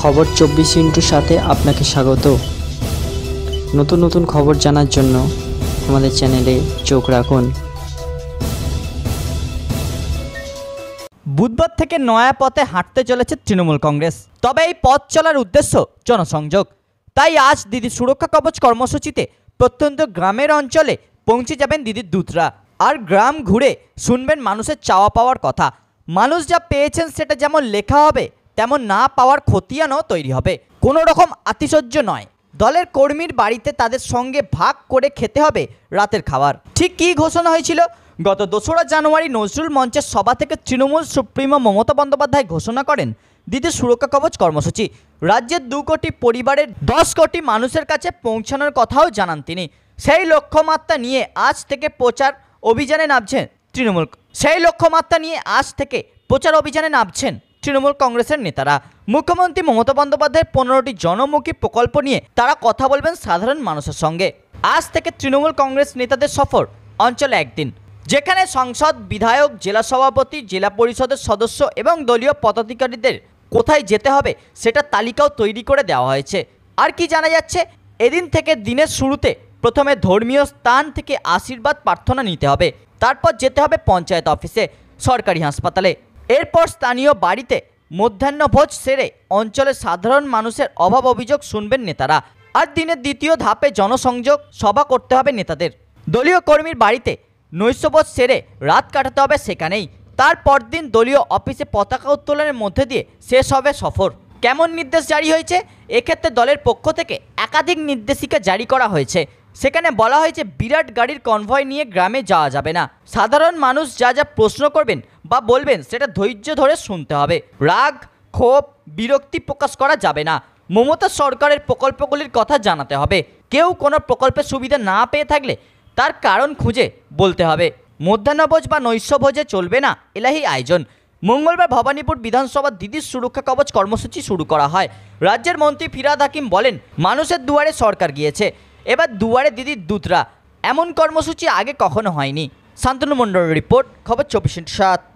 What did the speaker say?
খবর চব্বিশ ইন্টুর সাথে আপনাকে স্বাগত নতুন নতুন খবর জানার জন্য আমাদের চ্যানেলে চোখ রাখুন বুধবার থেকে নয়া পথে হাঁটতে চলেছে তৃণমূল কংগ্রেস তবে এই পথ চলার উদ্দেশ্য জনসংযোগ তাই আজ দিদি সুরক্ষা কবচ কর্মসূচিতে প্রত্যন্ত গ্রামের অঞ্চলে পৌঁছে যাবেন দিদির দূতরা আর গ্রাম ঘুরে শুনবেন মানুষের চাওয়া পাওয়ার কথা মানুষ যা পেয়েছেন সেটা যেমন লেখা হবে তেমন না পাওয়ার খতিয়ানও তৈরি হবে কোনো রকম আতিশয্য নয় দলের কর্মীর বাড়িতে তাদের সঙ্গে ভাগ করে খেতে হবে রাতের খাবার ঠিক কী ঘোষণা হয়েছিল গত দোসরা জানুয়ারি নজরুল মঞ্চের সভা থেকে তৃণমূল সুপ্রিমো মমতা বন্দ্যোপাধ্যায় ঘোষণা করেন দিদি সুরক্ষা কবচ কর্মসূচি রাজ্যের দু কোটি পরিবারের দশ কোটি মানুষের কাছে পৌঁছানোর কথাও জানান তিনি সেই লক্ষ্যমাত্রা নিয়ে আজ থেকে প্রচার অভিযানে নামছেন তৃণমূল সেই লক্ষ্যমাত্রা নিয়ে আজ থেকে প্রচার অভিযানে নামছেন তৃণমূল কংগ্রেসের নেতারা মুখ্যমন্ত্রী মমতা বন্দ্যোপাধ্যায়ের পনেরোটি জনমুখী প্রকল্প নিয়ে তারা কথা বলবেন সাধারণ মানুষের সঙ্গে আজ থেকে তৃণমূল কংগ্রেস নেতাদের সফর অঞ্চলে একদিন যেখানে সংসদ বিধায়ক জেলা সভাপতি জেলা পরিষদের সদস্য এবং দলীয় পদাধিকারীদের কোথায় যেতে হবে সেটা তালিকাও তৈরি করে দেওয়া হয়েছে আর কি জানা যাচ্ছে এদিন থেকে দিনের শুরুতে প্রথমে ধর্মীয় স্থান থেকে আশীর্বাদ প্রার্থনা নিতে হবে তারপর যেতে হবে পঞ্চায়েত অফিসে সরকারি হাসপাতালে এরপর স্থানীয় বাড়িতে মধ্যাহ্নভোজ সেরে অঞ্চলের সাধারণ মানুষের অভাব অভিযোগ শুনবেন নেতারা আর দিনের দ্বিতীয় ধাপে জনসংযোগ সভা করতে হবে নেতাদের দলীয় কর্মীর বাড়িতে নৈশ্যবোধ সেরে রাত কাটাতে হবে সেখানেই তারপর দিন দলীয় অফিসে পতাকা উত্তোলনের মধ্যে দিয়ে শেষ হবে সফর কেমন নির্দেশ জারি হয়েছে এক্ষেত্রে দলের পক্ষ থেকে একাধিক নির্দেশিকা জারি করা হয়েছে সেখানে বলা হয় যে বিরাট গাড়ির কনভয় নিয়ে গ্রামে যাওয়া যাবে না সাধারণ মানুষ যা যা প্রশ্ন করবেন বা বলবেন সেটা ধৈর্য ধরে শুনতে হবে রাগ ক্ষোভ বিরক্তি প্রকাশ করা যাবে না মমতা সরকারের প্রকল্পগুলির কথা জানাতে হবে কেউ কোনো প্রকল্পের সুবিধা না পেয়ে থাকলে তার কারণ খুঁজে বলতে হবে মধ্যাহ্নভোজ বা নৈশভোজে চলবে না এলাহি আয়োজন মঙ্গলবার ভবানীপুর বিধানসভা দিদির সুরক্ষা কবচ কর্মসূচি শুরু করা হয় রাজ্যের মন্ত্রী ফিরাদ হাকিম বলেন মানুষের দুয়ারে সরকার গিয়েছে এবার দুয়ারে দিদির দূতরা এমন কর্মসূচি আগে কখনো হয়নি শান্তনু মণ্ডল রিপোর্ট খবর চব্বিশ সাত